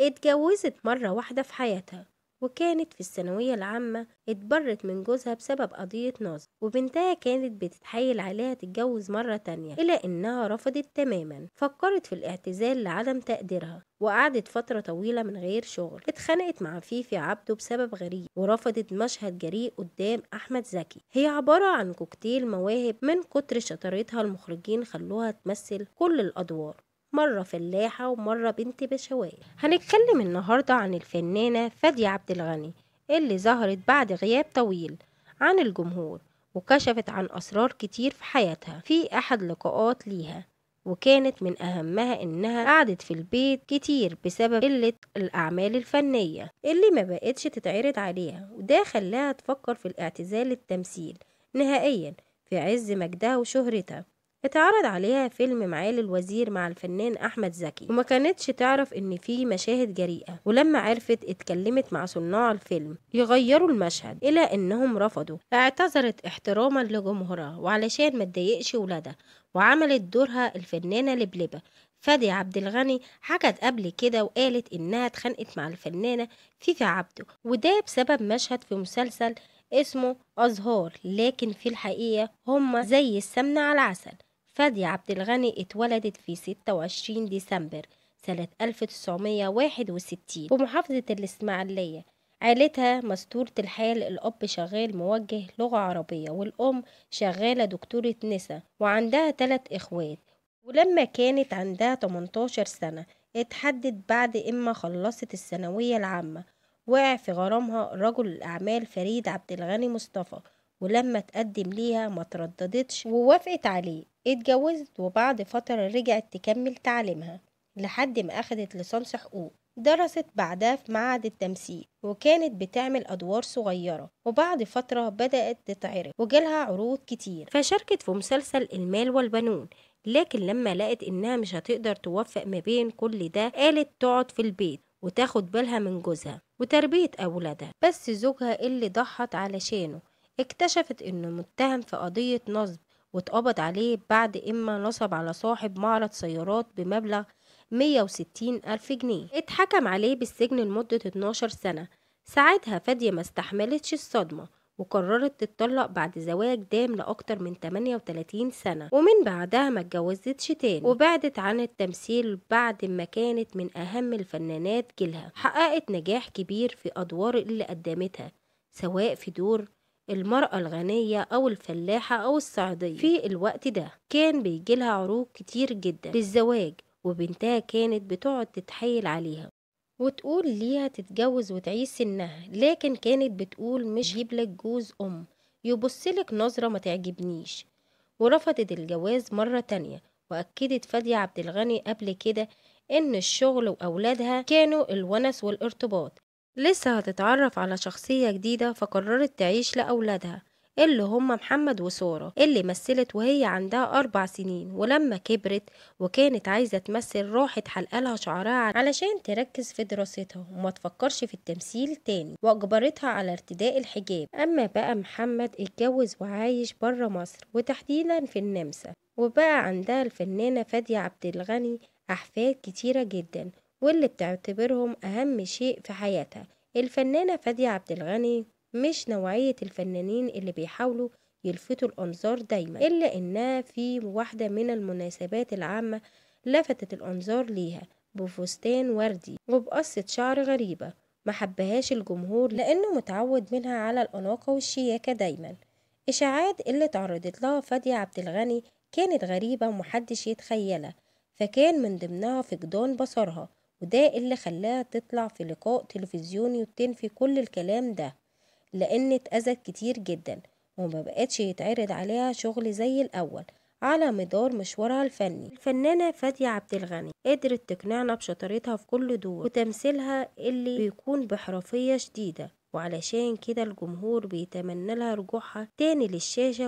اتجوزت مرة واحدة في حياتها وكانت في الثانوية العامة اتبرت من جوزها بسبب قضية نظر وبنتها كانت بتتحايل عليها تتجوز مرة تانية إلى إنها رفضت تماما فكرت في الاعتزال لعدم تقديرها وقعدت فترة طويلة من غير شغل اتخانقت مع فيفي عبده بسبب غريب ورفضت مشهد جريء قدام أحمد زكي هي عبارة عن كوكتيل مواهب من كتر شطارتها المخرجين خلوها تمثل كل الأدوار مرة فلاحة ومرة بنت بشواية هنتكلم النهاردة عن الفنانة فادية عبد الغني اللي ظهرت بعد غياب طويل عن الجمهور وكشفت عن أسرار كتير في حياتها في أحد لقاءات ليها وكانت من أهمها إنها قعدت في البيت كتير بسبب قلة الأعمال الفنية اللي ما بقتش تتعرض عليها وده خلاها تفكر في الاعتزال التمثيل نهائيا في عز مجدها وشهرتها اتعرض عليها فيلم معالي الوزير مع الفنان احمد زكي وما كانتش تعرف ان في مشاهد جريئه ولما عرفت اتكلمت مع صناع الفيلم يغيروا المشهد الى انهم رفضوا اعتذرت احتراما لجمهورها وعلشان ما تضايقش ولادها وعملت دورها الفنانه لبلبه فادي عبد الغني حكت قبل كده وقالت انها اتخانقت مع الفنانه فيفا عبده وده بسبب مشهد في مسلسل اسمه أزهار لكن في الحقيقة هما زي السمنة على العسل فادية عبد الغني اتولدت في 26 ديسمبر سنة 1961 في محافظة الإسماعيلية عائلتها مستورة الحال الأب شغال موجه لغة عربية والأم شغالة دكتورة نسا وعندها تلات إخوات ولما كانت عندها 18 سنة اتحدد بعد إما خلصت الثانوية العامة وقع في غرامها رجل الأعمال فريد عبد الغني مصطفى ولما تقدم ليها ما ترددتش ووافقت عليه اتجوزت وبعد فترة رجعت تكمل تعليمها لحد ما أخدت ليسانس حقوق درست بعدها في معهد التمثيل وكانت بتعمل أدوار صغيرة وبعد فترة بدأت تتعرف وجالها عروض كتير فشاركت في مسلسل المال والبنون لكن لما لقت إنها مش هتقدر توفق ما بين كل ده قالت تقعد في البيت وتاخد بالها من جوزها وتربية أولادها بس زوجها اللي ضحت علشانه اكتشفت إنه متهم في قضية نصب واتقبض عليه بعد إما نصب على صاحب معرض سيارات بمبلغ 160 ألف جنيه اتحكم عليه بالسجن لمدة 12 سنة ساعتها فادية ما استحملتش الصدمة وقررت تتطلق بعد زواج دام لأكتر من 38 سنة ومن بعدها ما اتجوزتش تاني وبعدت عن التمثيل بعد ما كانت من أهم الفنانات جيلها حققت نجاح كبير في أدوار اللي قدمتها سواء في دور المرأة الغنية أو الفلاحة أو السعودية في الوقت ده كان بيجيلها عروض كتير جدا للزواج وبنتها كانت بتقعد تتحايل عليها وتقول ليها تتجوز وتعيش سنها لكن كانت بتقول مش جيب جوز أم يبصلك نظرة ما تعجبنيش ورفضت الجواز مرة تانية وأكدت فادية عبد الغني قبل كده إن الشغل وأولادها كانوا الونس والارتباط لسه هتتعرف على شخصية جديدة فقررت تعيش لأولادها اللي هم محمد وسارة اللي مثلت وهي عندها أربع سنين ولما كبرت وكانت عايزة تمثل راحت حلقلها شعرها علشان تركز في دراستها وما تفكرش في التمثيل تاني وأجبرتها على ارتداء الحجاب أما بقى محمد اتجوز وعايش برا مصر وتحديدا في النمسا وبقى عندها الفنانة فادية عبد الغني أحفاد كتيرة جدا واللي بتعتبرهم أهم شيء في حياتها الفنانة فادية عبد الغني مش نوعية الفنانين اللي بيحاولوا يلفتوا الأنظار دايما إلا إنها في واحدة من المناسبات العامة لفتت الأنظار ليها بفستان وردي وبقصة شعر غريبة محبهاش الجمهور لأنه متعود منها على الأناقة والشياكة دايما إشاعات اللي تعرضت لها فادية عبد الغني كانت غريبة ومحدش يتخيلها فكان من ضمنها فقدان بصرها وده اللي خلاها تطلع في لقاء تلفزيوني وتنفي كل الكلام ده لأن اتأذت كتير جدا وما بقتش يتعرض عليها شغل زي الأول على مدار مشوارها الفني الفنانة فادية عبد الغني قدرت تقنعنا بشطارتها في كل دور وتمثيلها اللي بيكون بحرفية شديدة وعلشان كده الجمهور بيتمنى لها رجوعها تاني للشاشة